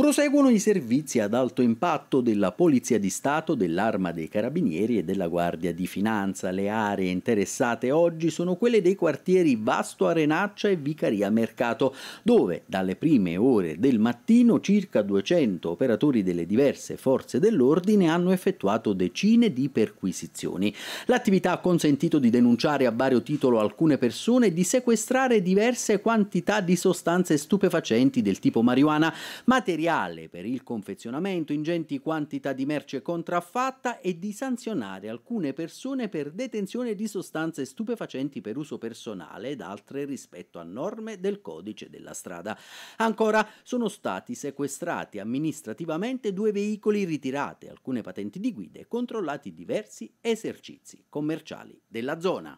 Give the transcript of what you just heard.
proseguono i servizi ad alto impatto della Polizia di Stato, dell'Arma dei Carabinieri e della Guardia di Finanza. Le aree interessate oggi sono quelle dei quartieri Vasto Arenaccia e Vicaria Mercato, dove dalle prime ore del mattino circa 200 operatori delle diverse forze dell'ordine hanno effettuato decine di perquisizioni. L'attività ha consentito di denunciare a vario titolo alcune persone e di sequestrare diverse quantità di sostanze stupefacenti del tipo marijuana, materiali materiale per il confezionamento ingenti quantità di merce contraffatta e di sanzionare alcune persone per detenzione di sostanze stupefacenti per uso personale ed altre rispetto a norme del codice della strada. Ancora sono stati sequestrati amministrativamente due veicoli ritirati, alcune patenti di guida e controllati diversi esercizi commerciali della zona.